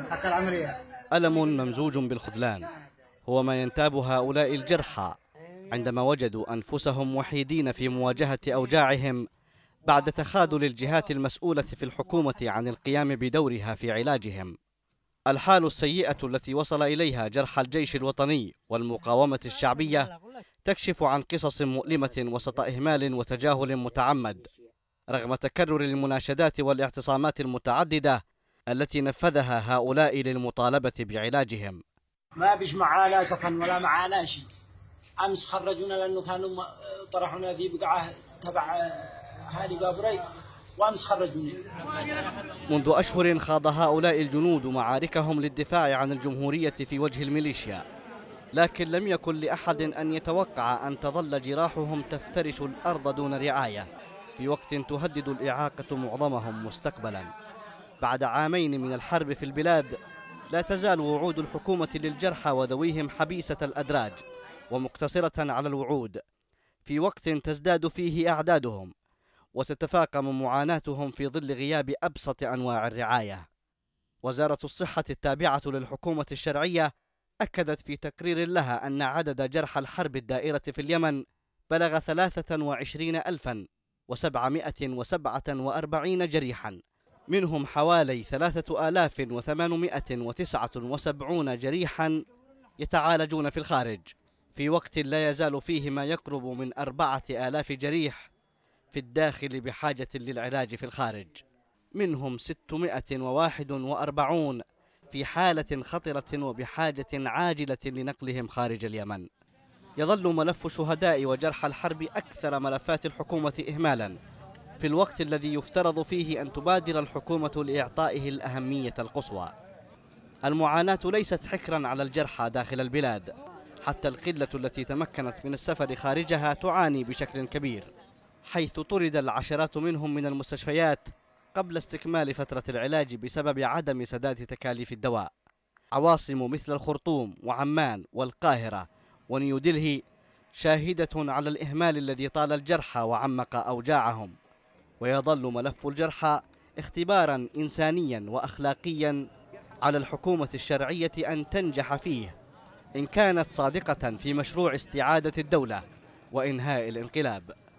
أيوة. الم ممزوج بالخذلان هو ما ينتاب هؤلاء الجرحى عندما وجدوا انفسهم وحيدين في مواجهه اوجاعهم بعد تخاذل الجهات المسؤوله في الحكومه عن القيام بدورها في علاجهم الحال السيئة التي وصل إليها جرحى الجيش الوطني والمقاومة الشعبية تكشف عن قصص مؤلمة وسط إهمال وتجاهل متعمد رغم تكرر المناشدات والاعتصامات المتعددة التي نفذها هؤلاء للمطالبة بعلاجهم ما بيش معانا سكن ولا معانا شيء أمس خرجونا لأنه كانوا طرحونا في بقعة تبع آه، هالي بابري وأمس خرجونا منذ أشهر خاض هؤلاء الجنود معاركهم للدفاع عن الجمهورية في وجه الميليشيا لكن لم يكن لأحد أن يتوقع أن تظل جراحهم تفترش الأرض دون رعاية في وقت تهدد الإعاقة معظمهم مستقبلا بعد عامين من الحرب في البلاد لا تزال وعود الحكومة للجرحى وذويهم حبيسة الأدراج ومقتصرة على الوعود في وقت تزداد فيه أعدادهم وتتفاقم معاناتهم في ظل غياب أبسط أنواع الرعاية وزارة الصحة التابعة للحكومة الشرعية أكدت في تقرير لها أن عدد جرحى الحرب الدائرة في اليمن بلغ 23 ألفاً وسبعمائة وسبعة وأربعين جريحا منهم حوالي ثلاثة آلاف وثمانمائة وتسعة وسبعون جريحا يتعالجون في الخارج في وقت لا يزال فيه ما يقرب من أربعة آلاف جريح في الداخل بحاجة للعلاج في الخارج منهم 641 في حالة خطرة وبحاجة عاجلة لنقلهم خارج اليمن يظل ملف شهداء وجرحى الحرب أكثر ملفات الحكومة إهمالا في الوقت الذي يفترض فيه أن تبادر الحكومة لإعطائه الأهمية القصوى المعاناة ليست حكرا على الجرحى داخل البلاد حتى القلة التي تمكنت من السفر خارجها تعاني بشكل كبير حيث طرد العشرات منهم من المستشفيات قبل استكمال فترة العلاج بسبب عدم سداد تكاليف الدواء عواصم مثل الخرطوم وعمان والقاهرة ونيودلهي شاهدة على الإهمال الذي طال الجرحى وعمق أوجاعهم ويظل ملف الجرحى اختبارا إنسانيا وأخلاقيا على الحكومة الشرعية أن تنجح فيه إن كانت صادقة في مشروع استعادة الدولة وإنهاء الانقلاب